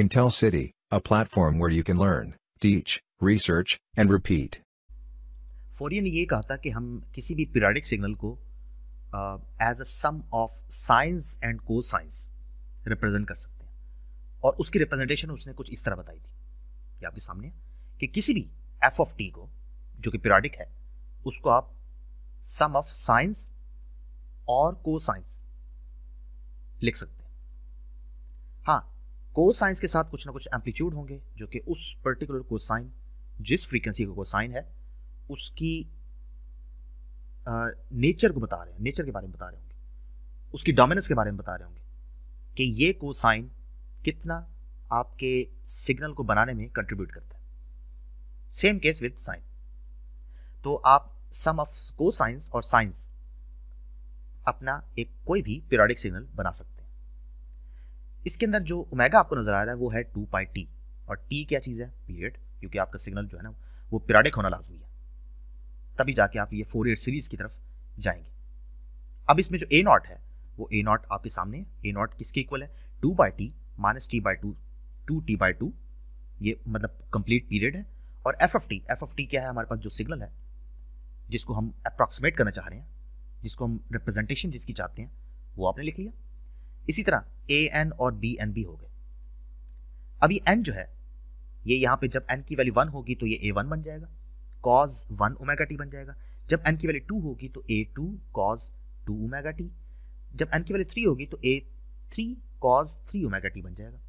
Intel City, a platform where you can learn, teach, research, and repeat. Fourier ने ये कहा था कि हम किसी भी पीरियडिक सिग्नल को as a sum of sines and cosines represent कर सकते हैं और उसकी रिप्रेजेंटेशन उसने कुछ इस तरह बताई थी कि आपके सामने है कि किसी भी एफ ऑफ टी को जो कि पीरियडिक है उसको आप सम ऑफ साइंस और को साइंस लिख सकते हैं कोसाइंस के साथ कुछ ना कुछ एम्पलीट्यूड होंगे जो कि उस पर्टिकुलर कोसाइन जिस फ्रीक्वेंसी का कोसाइन है उसकी आ, नेचर को बता रहे हैं नेचर के बारे में बता रहे होंगे उसकी डोमिनेंस के बारे में बता रहे होंगे कि ये कोसाइन कितना आपके सिग्नल को बनाने में कंट्रीब्यूट करता है सेम केस विद साइन तो आप सम ऑफ साइंस और साइंस अपना एक कोई भी पीरियडिक सिग्नल बना सकते हैं इसके अंदर जो ओमेगा आपको नजर आ रहा है वो है टू पाई टी और टी क्या चीज़ है पीरियड क्योंकि आपका सिग्नल जो है ना वो पीरियडिक होना लाजमी है तभी जाके आप ये फोर एट सीरीज की तरफ जाएंगे अब इसमें जो ए नॉट है वो ए नॉट आपके सामने ए नॉट किसके इक्वल है two by T minus T by two to T by two ये मतलब कंप्लीट पीरियड है और F F T F F T क्या है हमारे पास जो सिग्नल है जिसको हम अप्रॉक्सीमेट करना चाह रहे हैं जिसको हम रिप्रेजेंटेशन जिसकी चाहते हैं वो आपने लिख लिया इसी तरह ए एन और बी एन बी हो गए अभी एन जो है ये यहाँ पे जब एन की वैल्यू वन होगी तो ये ए वन बन जाएगा कॉज वन ओमेगा टी बन जाएगा जब एन की वैल्यू टू होगी तो A two cos two omega T जब एन की वैल्यू थ्री होगी तो A three cos three omega T बन जाएगा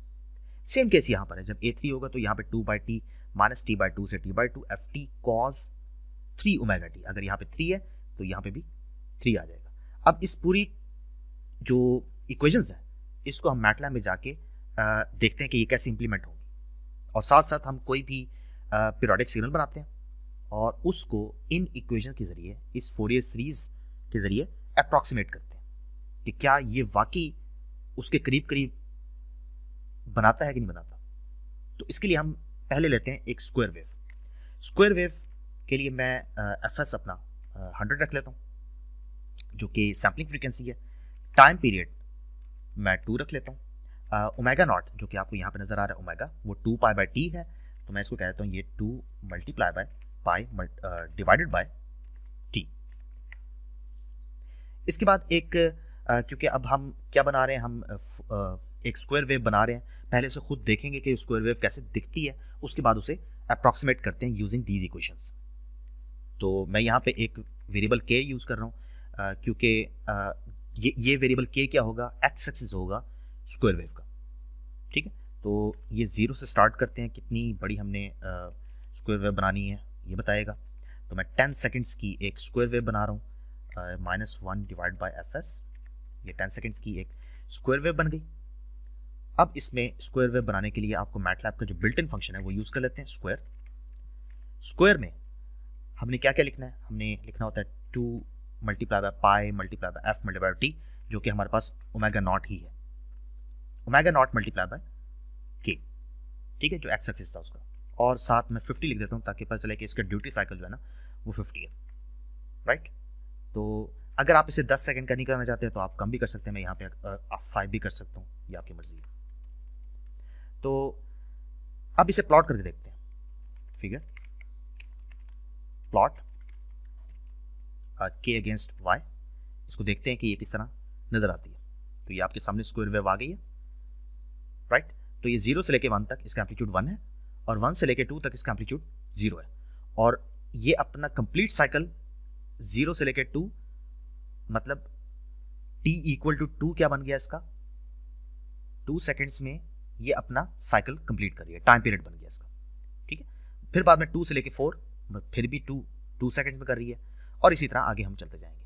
सेम केस यहाँ पर है जब ए थ्री होगा तो यहाँ पे two by T minus T by two से T by two F T cos three omega T अगर यहाँ पे थ्री है तो यहाँ पे भी थ्री आ जाएगा अब इस पूरी जो इक्वेशंस है इसको हम मैटला में जाके देखते हैं कि ये कैसे इम्प्लीमेंट होगी और साथ साथ हम कोई भी पीरियडिक सिग्नल बनाते हैं और उसको इन इक्वेशन के ज़रिए इस फोरियर सीरीज़ के ज़रिए अप्रॉक्सीमेट करते हैं कि क्या ये वाकई उसके करीब करीब बनाता है कि नहीं बनाता तो इसके लिए हम पहले लेते हैं एक स्क्वायर वेव स्क्वायर वेव के लिए मैं एफ एस अपना हंड्रेड रख लेता हूँ जो कि सैम्पलिंग फ्रीक्वेंसी है टाइम पीरियड मैं टू रख लेता हूँ ओमेगा नॉट जो कि आपको यहाँ पे नज़र आ रहा है ओमेगा वो टू पाई बाई टी है तो मैं इसको कह देता हूँ ये two multiply by pi divided by T इसके बाद एक uh, क्योंकि अब हम क्या बना रहे हैं हम uh, एक स्क्वायर वेव बना रहे हैं पहले से खुद देखेंगे कि स्क्वायर वेव कैसे दिखती है उसके बाद उसे अप्रॉक्सीमेट करते हैं यूजिंग दीज इक्वेशंस तो मैं यहाँ पे एक वेरिएबल के यूज़ कर रहा हूँ क्योंकि ये ये वेरिएबल के क्या होगा एक्स एक्सिस होगा स्क्वायर वेव का ठीक है तो ये ज़ीरो से स्टार्ट करते हैं कितनी बड़ी हमने स्क्वायर वेव बनानी है ये बताएगा तो मैं टेन सेकेंड्स की एक स्क्वायर वेव बना रहा हूँ minus one divide by F S ये टेन सेकेंड्स की एक स्क्वायर वेव बन गई अब इसमें स्क्वायर वेव बनाने के लिए आपको मैटलैब का जो बिल्ट इन फंक्शन है वो यूज़ कर लेते हैं स्क्वायर स्क्वायर में हमने क्या क्या लिखना है हमने लिखना होता है two multiply by pi multiply by F multiply by T जो कि हमारे पास ओमेगा नॉट ही है ओमेगा नॉट मल्टीप्लाई बाय के ठीक है जो एक्स एक्सिस था उसका और साथ में फिफ्टी लिख देता हूँ ताकि पता चले कि इसका ड्यूटी साइकिल जो है ना वो फिफ्टी है राइट तो अगर आप इसे दस सेकेंड का नहीं करना चाहते तो आप कम भी कर सकते हैं मैं यहाँ पे आप फाइव भी कर सकता हूँ ये आपकी मर्जी है तो अब इसे प्लॉट करके देखते हैं फिगर प्लॉट के अगेंस्ट वाई इसको देखते हैं कि ये किस तरह नज़र आती है तो ये आपके सामने स्क्वायर वेव आ गई है राइट तो ये जीरो से लेके वन तक इसका एम्पलीट्यूड वन है और वन से लेके टू तक इसका एम्पलीट्यूड जीरो है और ये अपना कंप्लीट साइकिल जीरो से लेके टू मतलब टी इक्वल टू टू क्या बन गया इसका टू सेकेंड्स में ये अपना साइकिल कंप्लीट कर रही है टाइम पीरियड बन गया इसका ठीक है फिर बाद में टू से लेके फोर फिर भी टू टू सेकेंड्स में कर रही है और इसी तरह आगे हम चलते जाएंगे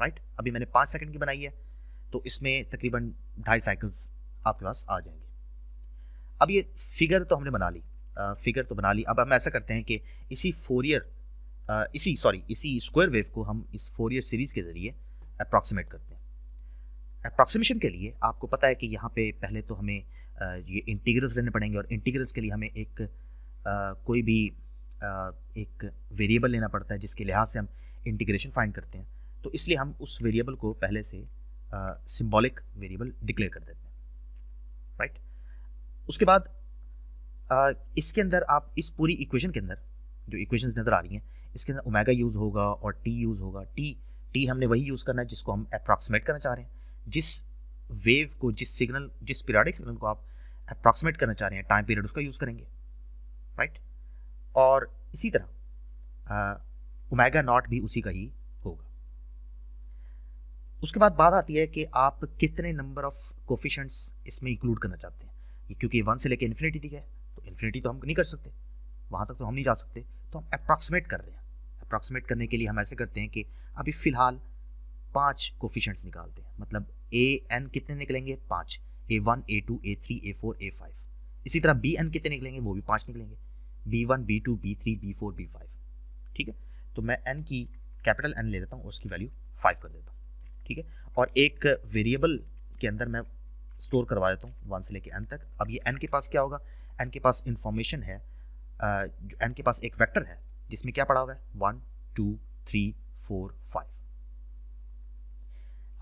राइट अभी मैंने पाँच सेकंड की बनाई है तो इसमें तकरीबन ढाई साइकिल्स आपके पास आ जाएंगे अब ये फिगर तो हमने बना ली फिगर तो बना ली अब हम ऐसा करते हैं कि इसी फोरियर इसी सॉरी इसी स्क्वायर वेव को हम इस फोरियर सीरीज़ के ज़रिए अप्रॉक्सीमेट करते हैं अप्रॉक्सीमेशन के लिए आपको पता है कि यहाँ पे पहले तो हमें ये इंटीग्रल्स लेने पड़ेंगे और इंटीग्रल्स के लिए हमें एक कोई भी एक वेरिएबल लेना पड़ता है जिसके लिहाज से हम इंटीग्रेशन फाइंड करते हैं तो इसलिए हम उस वेरिएबल को पहले से सिम्बॉलिक वेरिएबल डिक्लेयर कर देते हैं राइट उसके बाद आ, इसके अंदर आप इस पूरी इक्वेशन के अंदर जो इक्वेशन नज़र आ रही हैं इसके अंदर ओमेगा यूज़ होगा और टी यूज़ होगा टी टी हमने वही यूज़ करना है जिसको हम अप्रॉक्सीमेट करना चाह रहे हैं जिस वेव को जिस सिग्नल जिस पीरियडिक सिग्नल को आप अप्रॉक्सीमेट करना चाह रहे हैं टाइम पीरियड उसका यूज़ करेंगे राइट right? और इसी तरह ओमेगा नॉट भी उसी का ही होगा उसके बाद बात आती है कि आप कितने नंबर ऑफ कोफिशंट्स इसमें इंक्लूड करना चाहते हैं क्योंकि वन से लेकर इन्फिनिटी दी है तो इन्फिनिटी तो हम नहीं कर सकते वहाँ तक तो हम नहीं जा सकते तो हम अप्रॉक्सीमेट कर रहे हैं अप्रॉक्सीमेट करने के लिए हम ऐसे करते हैं कि अभी फ़िलहाल पाँच कोफिशंट्स निकालते हैं मतलब ए एन कितने निकलेंगे पाँच A one A two A three A four A five इसी तरह बी एन कितने निकलेंगे वो भी पाँच निकलेंगे B one B two B three B four B five ठीक है तो मैं एन की कैपिटल एन ले लेता हूँ उसकी वैल्यू फाइव कर देता हूँ ठीक है और एक वेरिएबल के अंदर मैं स्टोर करवा देता हूँ वन से लेके एन तक अब ये एन के पास क्या होगा एन के पास इंफॉर्मेशन है जो एन के पास एक वेक्टर है जिसमें क्या पड़ा हुआ है one two three four five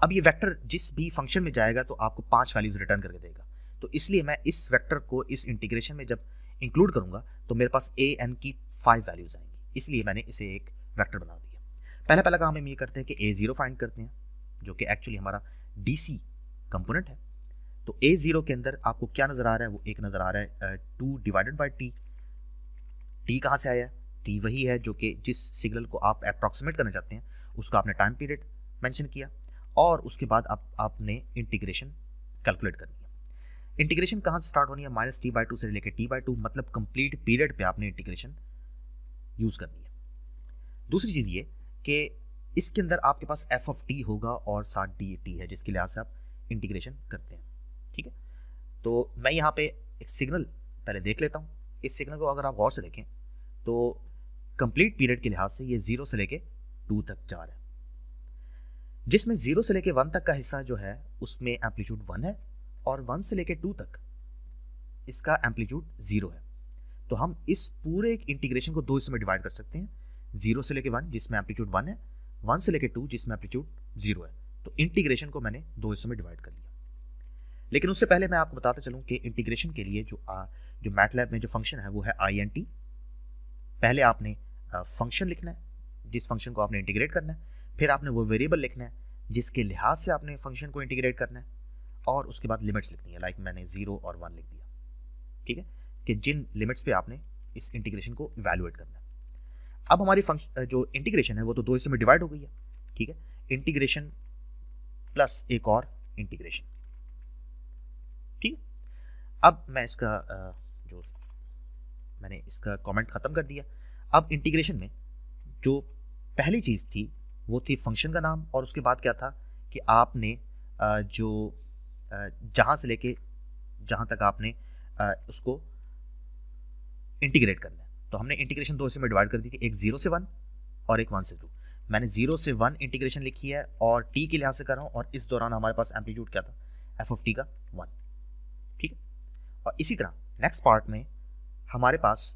अब ये वेक्टर जिस भी फंक्शन में जाएगा तो आपको पांच वैल्यूज रिटर्न करके देगा तो इसलिए मैं इस वेक्टर को इस इंटीग्रेशन में जब इंक्लूड करूंगा तो मेरे पास ए एन की फाइव वैल्यूज आएंगी इसलिए मैंने इसे एक वैक्टर बना दिया पहला पहला काम हम ये करते हैं कि ए ज़ीरो फाइंड करते हैं जो कि एक्चुअली हमारा डी सी कंपोनेंट है तो ए ज़ीरो के अंदर आपको क्या नज़र आ रहा है वो एक नज़र आ रहा है two divided by T T कहाँ से आया है टी वही है जो कि जिस सिग्नल को आप अप्रॉक्सीमेट करना चाहते हैं उसका आपने टाइम पीरियड मैंशन किया और उसके बाद आप आपने इंटीग्रेशन कैलकुलेट करनी इंटीग्रेशन कहाँ से स्टार्ट होनी है माइनस टी बाई टू से लेकर टी बाई टू मतलब कंप्लीट पीरियड पे आपने इंटीग्रेशन यूज़ करनी है दूसरी चीज़ ये कि इसके अंदर आपके पास एफ ऑफ टी होगा और साथ डी टी है जिसके लिहाज से आप इंटीग्रेशन करते हैं ठीक है तो मैं यहाँ पे एक सिग्नल पहले देख लेता हूँ इस सिग्नल को अगर आप गौर से देखें तो कंप्लीट पीरियड के लिहाज से ये ज़ीरो से लेके टू तक जा रहा है जिसमें ज़ीरो से लेके वन तक का हिस्सा जो है उसमें एम्पलीट्यूड वन है और वन से लेकर टू तक इसका एम्पलीट्यूड ज़ीरो है तो हम इस पूरे एक इंटीग्रेशन को दो हिस्सों में डिवाइड कर सकते हैं जीरो से लेकर वन जिसमें एम्पलीट्यूड वन है वन से लेकर टू जिसमें एम्पलीट्यूड जीरो है तो इंटीग्रेशन को मैंने दो हिस्सों में डिवाइड कर लिया लेकिन उससे पहले मैं आपको बताता चलूँ कि इंटीग्रेशन के लिए जो आ, जो मैटलैब में जो फंक्शन है वो है आई एन टी पहले आपने फंक्शन लिखना है जिस फंक्शन को आपने इंटीग्रेट करना है फिर आपने वो वेरिएबल लिखना है जिसके लिहाज से आपने फंक्शन को इंटीग्रेट करना है और उसके बाद लिमिट्स लिखनी है लाइक मैंने ज़ीरो और वन लिख दिया ठीक है कि जिन लिमिट्स पे आपने इस इंटीग्रेशन को इवेलुएट करना है अब हमारी फंक्शन जो इंटीग्रेशन है वो तो दो हिस्से में डिवाइड हो गई है ठीक है इंटीग्रेशन प्लस एक और इंटीग्रेशन ठीक है अब मैं इसका जो मैंने इसका कॉमेंट ख़त्म कर दिया अब इंटीग्रेशन में जो पहली चीज़ थी वो थी फंक्शन का नाम और उसके बाद क्या था कि आपने जो जहाँ से लेके जहाँ तक आपने उसको इंटीग्रेट करना है तो हमने इंटीग्रेशन दो हिस्से में डिवाइड कर दी थी एक जीरो से वन और एक वन से टू मैंने जीरो से वन इंटीग्रेशन लिखी है और टी के लिहाज से कर रहा हूँ और इस दौरान हमारे पास एम्पलीट्यूड क्या था एफ ऑफ टी का वन ठीक है और इसी तरह नेक्स्ट पार्ट में हमारे पास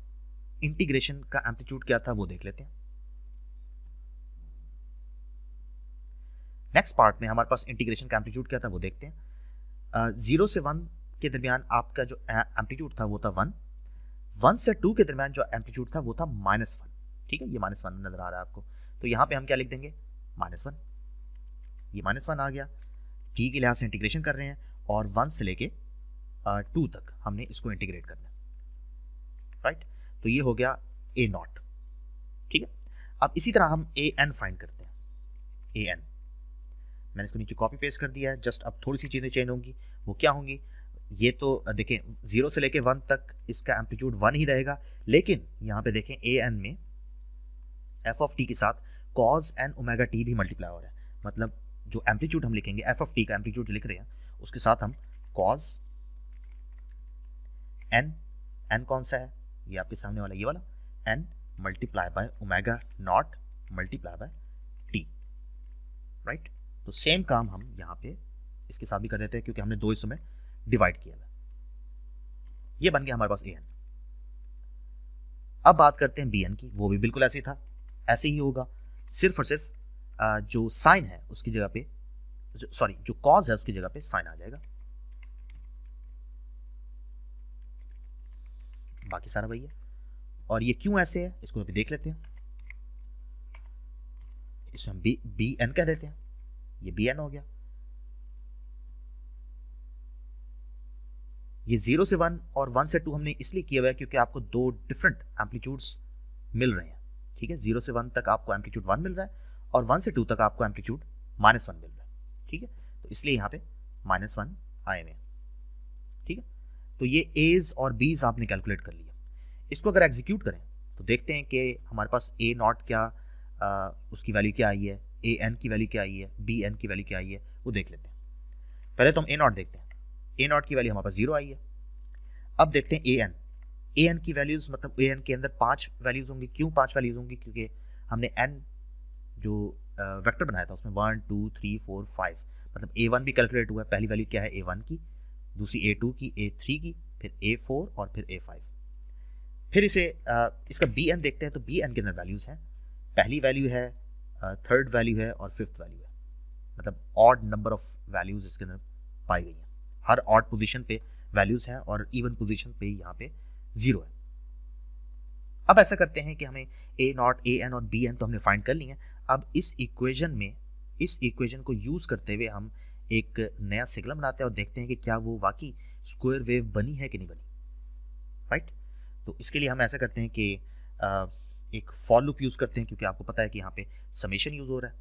इंटीग्रेशन का एम्पलीट्यूड क्या था वो देख लेते हैं नेक्स्ट पार्ट में हमारे पास इंटीग्रेशन का एम्पलीट्यूड क्या था वो देखते हैं ज़ीरो से वन के दरमियान आपका जो एम्पलीट्यूड था वो था वन वन से टू के दरमियान जो एम्पलीट्यूड था वो था माइनस वन ठीक है ये माइनस वन नज़र आ रहा है आपको तो यहाँ पे हम क्या लिख देंगे माइनस वन ये माइनस वन आ गया टी के लिहाज से इंटीग्रेशन कर रहे हैं और वन से लेके टू तक हमने इसको इंटीग्रेट करना है राइट तो ये हो गया ए नॉट ठीक है अब इसी तरह हम ए एन फाइंड करते हैं ए एन मैंने इसको नीचे कॉपी पेस्ट कर दिया है जस्ट अब थोड़ी सी चीज़ें चेंज होंगी वो क्या होंगी ये तो देखें जीरो से लेके वन तक इसका एम्पलीट्यूड वन ही रहेगा लेकिन यहाँ पे देखें ए एन में एफ ऑफ टी के साथ कॉज एन ओमेगा टी भी मल्टीप्लाई हो रहा है मतलब जो एम्पलीट्यूड हम लिखेंगे एफ ऑफ टी का एम्पलीट्यूड लिख रहे हैं उसके साथ हम कॉज एन एन कौन सा है ये आपके सामने वाला ये वाला N multiply by omega naught multiply by T right तो सेम काम हम यहाँ पे इसके साथ भी कर देते हैं क्योंकि हमने दो हिस्सों में डिवाइड किया है ये बन गया हमारे पास ए एन अब बात करते हैं बी एन की वो भी बिल्कुल ऐसे था ऐसे ही होगा सिर्फ और सिर्फ जो साइन है उसकी जगह पे सॉरी जो कॉज है उसकी जगह पे साइन आ जाएगा बाकी सारा वही है और ये क्यों ऐसे है इसको अभी देख लेते हैं इसमें हम बी बी एन कह देते हैं ये बी एन हो गया ये जीरो से वन और वन से टू हमने इसलिए किया हुआ क्योंकि आपको दो डिफरेंट एम्पलीट्यूड्स मिल रहे हैं ठीक है जीरो से वन तक आपको एम्पलीट्यूड वन मिल रहा है और वन से टू तक आपको एम्पलीट्यूड माइनस वन मिल रहा है ठीक है तो इसलिए यहाँ पे माइनस वन आए हुए हैं ठीक है तो ये एज और बीज आपने कैलकुलेट कर लिया इसको अगर एग्जीक्यूट करें तो देखते हैं कि हमारे पास ए नॉट क्या आ, उसकी वैल्यू क्या आई है ए एन की वैल्यू क्या आई है बी एन की वैल्यू क्या आई है वो देख लेते हैं पहले तो हम ए नॉट देखते हैं ए नॉट की वैल्यू हमारे पास जीरो आई है अब देखते हैं ए एन ए एन की वैल्यूज़ मतलब ए एन के अंदर पाँच वैल्यूज़ होंगी क्यों पाँच वैल्यूज़ होंगी क्योंकि हमने एन जो वेक्टर बनाया था उसमें one two three four five मतलब ए वन भी कैलकुलेट हुआ है पहली वैल्यू क्या है ए वन की दूसरी ए टू की ए थ्री की फिर ए फोर और फिर ए फाइव फिर इसे आ, इसका बी एन देखते हैं तो बी एन के अंदर वैल्यूज़ हैं पहली वैल्यू है थर्ड वैल्यू है और फिफ्थ वैल्यू है मतलब ऑड नंबर ऑफ वैल्यूज़ इसके अंदर पाई गई हैं हर ऑड पोजीशन पे वैल्यूज़ हैं और इवन पोजीशन पे यहाँ पे ज़ीरो है अब ऐसा करते हैं कि हमें ए नॉट ए एन और बी एन तो हमने फाइंड कर ली है अब इस इक्वेशन में इस इक्वेशन को यूज़ करते हुए हम एक नया सिग्नल बनाते हैं और देखते हैं कि क्या वो वाकई स्क्वायर वेव बनी है कि नहीं बनी राइट right? तो इसके लिए हम ऐसा करते हैं कि एक फॉर लुप यूज़ करते हैं क्योंकि आपको पता है कि यहाँ पे समेशन यूज़ हो रहा है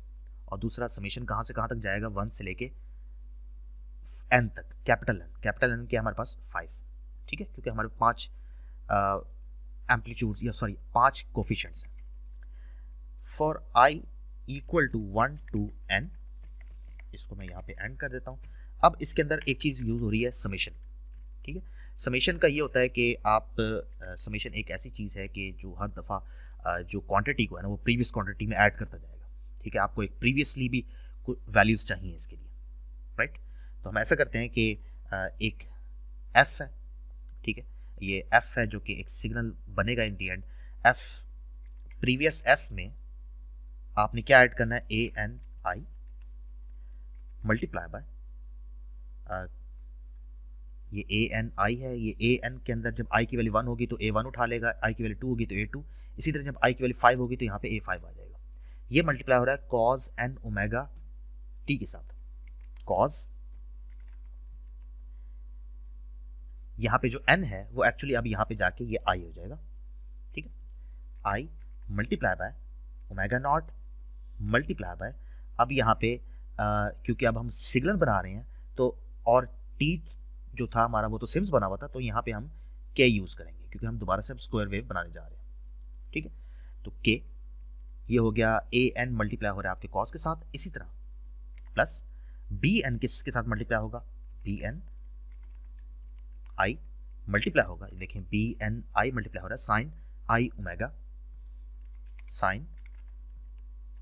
और दूसरा समेशन कहाँ से कहाँ तक जाएगा वन से लेके एन तक कैपिटल एन कैपिटल एन के हमारे पास फाइव ठीक है क्योंकि हमारे पाँच एम्पलीट्यूड या सॉरी पाँच कोफिशेंट्स हैं for I equal to one to N इसको मैं यहाँ पे एंड कर देता हूँ अब इसके अंदर एक चीज़ यूज़ हो रही है समेशन ठीक है समेशन का ये होता है कि आप समेशन एक ऐसी चीज़ है कि जो हर दफ़ा जो क्वांटिटी को है ना वो प्रीवियस क्वांटिटी में ऐड करता जाएगा ठीक है आपको एक प्रीवियसली भी वैल्यूज़ चाहिए इसके लिए राइट तो हम ऐसा करते हैं कि एक एफ है ठीक है ये एफ है जो कि एक सिग्नल बनेगा in the end F previous F में आपने क्या ऐड करना है A N I multiply by ये ए एन आई है ये ए एन के अंदर जब आई की वैल्यू वन होगी तो ए वन उठा लेगा आई की वैल्यू टू होगी तो ए टू इसी तरह जब आई की वैल्यू फाइव होगी तो यहाँ पे ए फाइव आ जाएगा ये मल्टीप्लाई हो रहा है कॉज एन ओमेगा टी के साथ कॉज यहाँ पे जो एन है वो एक्चुअली अब यहाँ पे जाके ये आई हो जाएगा ठीक है I multiply by omega naught multiply by अब यहाँ पे क्योंकि अब हम सिग्नल बना रहे हैं तो और टी जो था हमारा वो तो सिम्स बना हुआ था तो यहाँ पे हम के यूज़ करेंगे क्योंकि हम दोबारा से हम स्क्वायर वेव बनाने जा रहे हैं ठीक है तो के ये हो गया ए एन मल्टीप्लाई हो रहा है आपके कॉस के साथ इसी तरह प्लस बी एन किस के साथ मल्टीप्लाई होगा बी एन आई मल्टीप्लाई होगा देखें बी एन आई मल्टीप्लाई हो रहा है sine I omega sine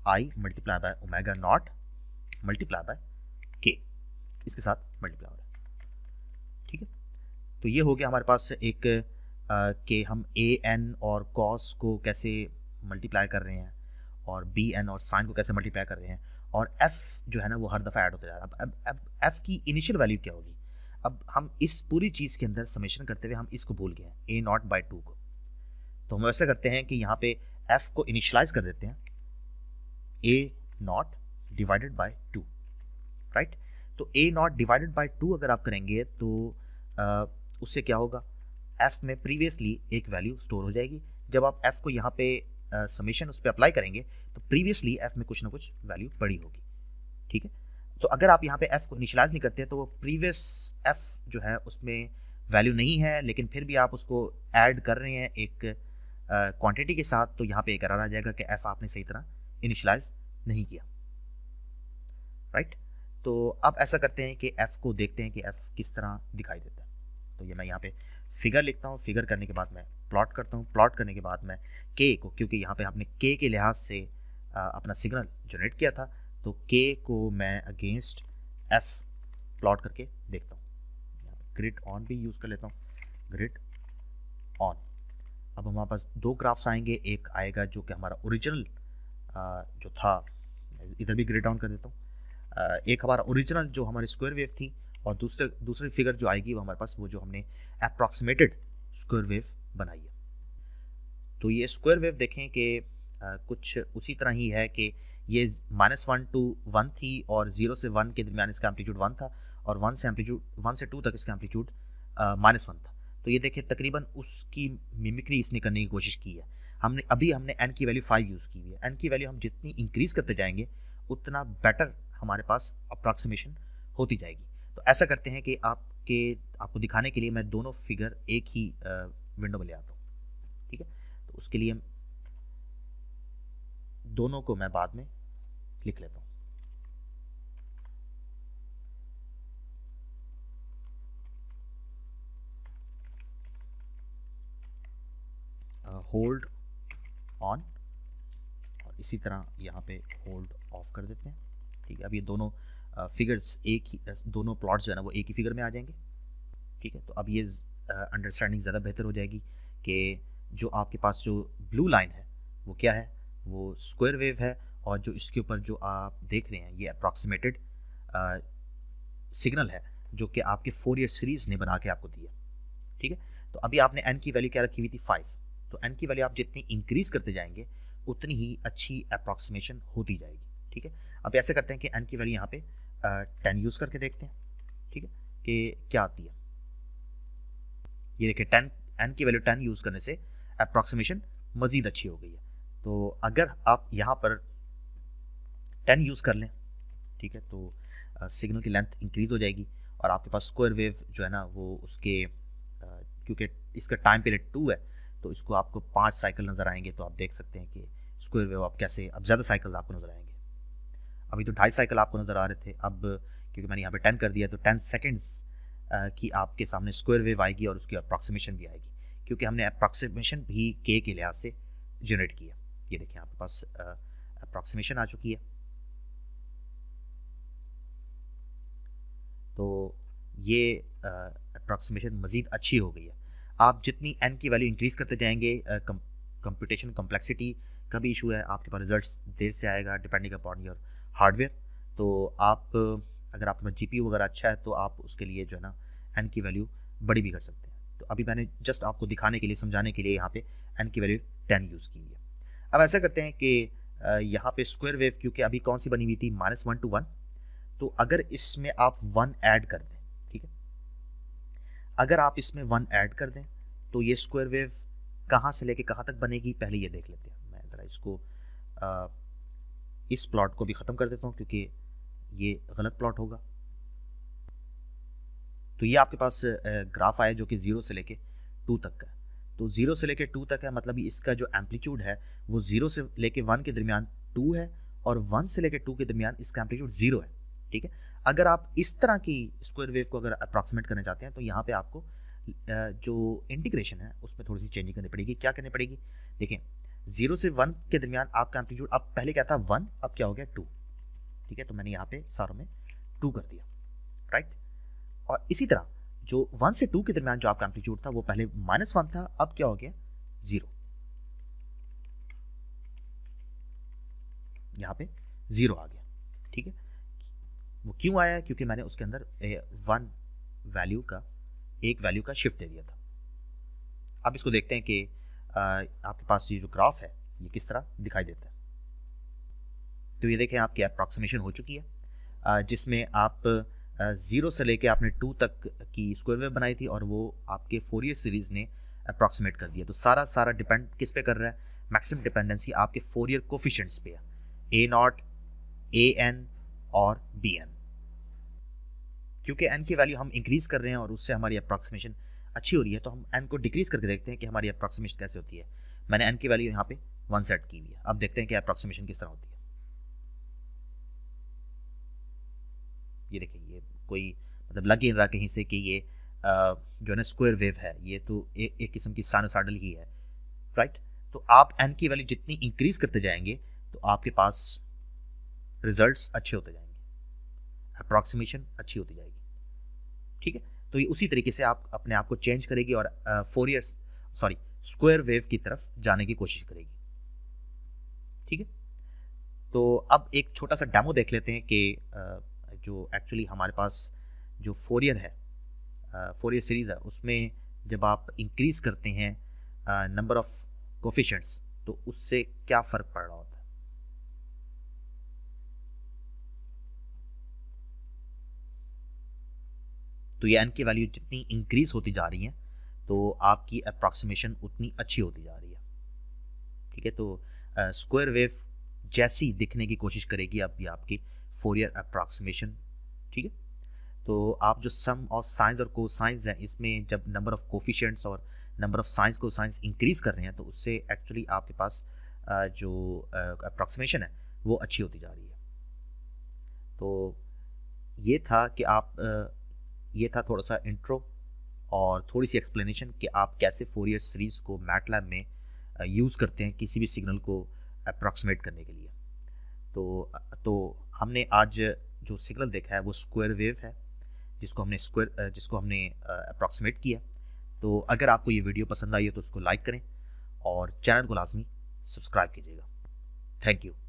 I multiply by omega naught multiply by के इसके साथ मल्टीप्लाई हो रहा है तो ये हो गया हमारे पास एक के हम ए एन और कॉस को कैसे मल्टीप्लाई कर रहे हैं और बी एन और साइन को कैसे मल्टीप्लाई कर रहे हैं और एफ़ जो है ना वो हर दफ़ा ऐड होता जा रहा है अब अब एफ़ की इनिशियल वैल्यू क्या होगी अब हम इस पूरी चीज़ के अंदर समेशन करते हुए हम इसको भूल गए हैं ए नॉट बाई टू को तो हम वैसे करते हैं कि यहाँ पे एफ़ को इनिशलाइज कर देते हैं A naught divided by two right तो A naught divided by two अगर आप करेंगे तो उससे क्या होगा एफ में प्रीवियसली एक वैल्यू स्टोर हो जाएगी जब आप एफ को यहाँ पे समीशन उस पर अप्लाई करेंगे तो प्रीवियसली एफ में कुछ ना कुछ वैल्यू पड़ी होगी ठीक है तो अगर आप यहाँ पे एफ को इनिशलाइज नहीं करते तो वो प्रीवियस एफ जो है उसमें वैल्यू नहीं है लेकिन फिर भी आप उसको ऐड कर रहे हैं एक क्वांटिटी के साथ तो यहाँ पे एक आ जाएगा कि एफ आपने सही तरह इनिशलाइज नहीं किया राइट right? तो अब ऐसा करते हैं कि एफ को देखते हैं कि एफ किस तरह दिखाई देता है तो ये मैं यहाँ पे फिगर लिखता हूँ फिगर करने के बाद मैं प्लॉट करता हूँ प्लॉट करने के बाद मैं के को क्योंकि यहाँ पे हमने के के लिहाज से आ, अपना सिग्नल जनरेट किया था तो के को मैं अगेंस्ट एफ प्लॉट करके देखता हूँ ग्रिड ऑन भी यूज़ कर लेता हूँ ग्रिड ऑन अब हमारे पास दो ग्राफ्स आएंगे एक आएगा जो कि हमारा ओरिजिनल जो था इधर भी ग्रिड ऑन कर देता हूँ एक हमारा ओरिजिनल जो हमारी स्क्वायर वेव थी और दूसरे दूसरी फिगर जो आएगी वो हमारे पास वो जो हमने अप्रॉक्सीमेटेड स्क्वायर वेव बनाई है तो ये स्क्वायर वेव देखें कि कुछ उसी तरह ही है कि ये माइनस वन टू वन थी और ज़ीरो से वन के दरमियान इसका एम्पलीट्यूड वन था और वन से एम्पलीट्यूड वन से टू तक इसका एम्पलीट्यूड माइनस वन था तो ये देखें तकरीबन उसकी मिमिक्री इसने करने की कोशिश की है हमने अभी हमने एन की वैल्यू फाइव यूज़ की हुई है एन की वैल्यू हम जितनी इंक्रीज़ करते जाएंगे उतना बेटर हमारे पास अप्रॉक्सीमेशन होती जाएगी तो ऐसा करते हैं कि आपके आपको दिखाने के लिए मैं दोनों फिगर एक ही विंडो में ले आता हूँ ठीक है तो उसके लिए दोनों को मैं बाद में लिख लेता हूँ होल्ड ऑन और इसी तरह यहाँ पे होल्ड ऑफ कर देते हैं ठीक है अब ये दोनों फिगर्स एक ही दोनों प्लॉट्स जो है ना वो एक ही फिगर में आ जाएंगे ठीक है तो अब ये अंडरस्टैंडिंग ज़्यादा बेहतर हो जाएगी कि जो आपके पास जो ब्लू लाइन है वो क्या है वो स्क्वायर वेव है और जो इसके ऊपर जो आप देख रहे हैं ये अप्रॉक्सीमेटेड सिग्नल है जो कि आपके फोर ईयर सीरीज़ ने बना के आपको दिया ठीक है तो अभी आपने एन की वैल्यू क्या रखी हुई थी फाइव तो एन की वैल्यू आप जितनी इंक्रीज़ करते जाएंगे उतनी ही अच्छी अप्रॉक्सीमेशन होती जाएगी ठीक है अब ऐसे करते हैं कि एन की वैल्यू यहाँ पे टेन यूज़ करके देखते हैं ठीक है कि क्या आती है ये देखिए टेन एन की वैल्यू टेन यूज़ करने से अप्रॉक्सीमेशन मज़ीद अच्छी हो गई है तो अगर आप यहाँ पर टेन यूज़ कर लें ठीक है तो सिग्नल की लेंथ इंक्रीज़ हो जाएगी और आपके पास स्क्वायर वेव जो है ना वो उसके क्योंकि इसका टाइम पीरियड टू है तो इसको आपको पाँच साइकिल नज़र आएंगे तो आप देख सकते हैं कि स्क्वायर वेव आप कैसे अब ज़्यादा साइकिल आपको नज़र आएंगे अभी तो ढाई साइकिल आपको नज़र आ रहे थे अब क्योंकि मैंने यहाँ पे टेन कर दिया तो टेन सेकेंड्स की आपके सामने स्क्वायर वेव आएगी और उसकी अप्रॉक्सीमेशन भी आएगी क्योंकि हमने अप्रॉक्सीमेशन भी के के लिहाज से जनरेट किया ये देखिए आपके पास अप्रॉक्सीमेशन आ चुकी है तो ये अप्रॉक्सीमेशन मज़ीद अच्छी हो गई है आप जितनी एन की वैल्यू इंक्रीज़ करते जाएंगे कंप्यूटेशन कम्प्लेक्सिटी का भी इशू है आपके पास रिजल्ट देर से आएगा डिपेंडिंग अपॉन योर हार्डवेयर तो आप अगर आपके पास जी वगैरह अच्छा है तो आप उसके लिए जो है ना एन की वैल्यू बड़ी भी कर सकते हैं तो अभी मैंने जस्ट आपको दिखाने के लिए समझाने के लिए यहाँ पे एन की वैल्यू टेन यूज़ की है अब ऐसा करते हैं कि यहाँ पे स्क्वायर वेव क्योंकि अभी कौन सी बनी हुई थी माइनस वन टू वन तो अगर इसमें आप वन ऐड कर दें ठीक है अगर आप इसमें वन ऐड कर दें तो ये स्क्वायर वेव कहाँ से लेके कहाँ तक बनेगी पहले ये देख लेते हैं मैं ज़रा इसको आ, इस प्लॉट को भी ख़त्म कर देता हूँ क्योंकि ये गलत प्लॉट होगा तो ये आपके पास ग्राफ आया जो कि ज़ीरो से लेके टू तक का तो ज़ीरो से लेके टू तक है मतलब इसका जो एम्पलीट्यूड है वो ज़ीरो से लेके वन के दरमियान टू है और वन से लेके टू के दरमियान इसका एम्पलीट्यूड ज़ीरो है ठीक है अगर आप इस तरह की स्क्वायर वेव को अगर अप्रॉक्सीमेट करना चाहते हैं तो यहाँ पे आपको जो इंटीग्रेशन है उसमें थोड़ी सी चेंजिंग करनी पड़ेगी क्या करनी पड़ेगी देखें जीरो से वन के दरमियान आपका एम्पलीट्यूड अब पहले क्या था वन अब क्या हो गया टू ठीक है तो मैंने यहाँ पे सारों में टू कर दिया राइट और इसी तरह जो वन से टू के दरमियान जो आपका एम्पलीट्यूड था वो पहले माइनस वन था अब क्या हो गया जीरो यहाँ पे जीरो आ गया ठीक है वो क्यों आया क्योंकि मैंने उसके अंदर वन वैल्यू का एक वैल्यू का शिफ्ट दे दिया था अब इसको देखते हैं कि आपके पास ये जो ग्राफ है ये किस तरह दिखाई देता है तो ये देखें आपकी अप्रॉक्सीमेशन हो चुकी है जिसमें आप ज़ीरो से लेके आपने टू तक की स्क्वायर वेव बनाई थी और वो आपके फोर ईयर सीरीज़ ने अप्रॉक्सीमेट कर दिया तो सारा सारा डिपेंड किस पे कर रहा है मैक्सिमम डिपेंडेंसी आपके फोर ईयर कोफिशेंट्स पे है ए नॉट ए एन और बी एन क्योंकि एन की वैल्यू हम इंक्रीज़ कर रहे हैं और उससे हमारी अप्रॉक्सीमेशन अच्छी हो रही है तो हम एन को डिक्रीज करके देखते हैं कि हमारी अप्रॉक्सीमेशन कैसे होती है मैंने एन की वैल्यू यहाँ पे वन सेट की हुई है अब देखते हैं कि अप्रॉक्सीमेशन किस तरह होती है ये देखिए ये कोई मतलब लग ही रहा कहीं से कि ये जो है ना स्क्वायर वेव है ये तो ए, एक किस्म की साडल ही है राइट तो आप एन की वैल्यू जितनी इंक्रीज करते जाएंगे तो आपके पास रिजल्ट अच्छे होते जाएंगे अप्रॉक्सीमेशन अच्छी होती जाएगी ठीक है तो ये उसी तरीके से आप अपने आप को चेंज करेगी और Fourier's sorry square wave की तरफ जाने की कोशिश करेगी ठीक है तो अब एक छोटा सा डेमो देख लेते हैं कि जो एक्चुअली हमारे पास जो फोर ईयर है फोर ईयर सीरीज़ है उसमें जब आप इंक्रीज़ करते हैं नंबर ऑफ़ कोफिशेंट्स तो उससे क्या फ़र्क पड़ रहा होता है तो ये एन की वैल्यू जितनी इंक्रीज़ होती जा रही है तो आपकी अप्रॉक्सीमेशन उतनी अच्छी होती जा रही है ठीक है तो स्क्वायर वेव जैसी दिखने की कोशिश करेगी अब ये आपकी फोर ईयर अप्रॉक्सीमेशन ठीक है तो आप जो सम ऑफ साइंस और को साइंस हैं इसमें जब नंबर ऑफ़ कोफिशेंट्स और नंबर ऑफ़ साइंस को साइंस इंक्रीज़ कर रहे हैं तो उससे एक्चुअली आपके पास जो अप्रॉक्सीमेशन है वो अच्छी होती जा रही है तो ये था कि आप ये था थोड़ा सा इंट्रो और थोड़ी सी एक्सप्लेनेशन कि आप कैसे फोर ईयर सीरीज़ को लैब में यूज़ करते हैं किसी भी सिग्नल को अप्रॉक्सीमेट करने के लिए तो तो हमने आज जो सिग्नल देखा है वो स्क्वायर वेव है जिसको हमने स्क्वायर जिसको हमने अप्रॉक्सीमेट किया तो अगर आपको ये वीडियो पसंद आई है तो उसको लाइक करें और चैनल को लाजमी सब्सक्राइब कीजिएगा थैंक यू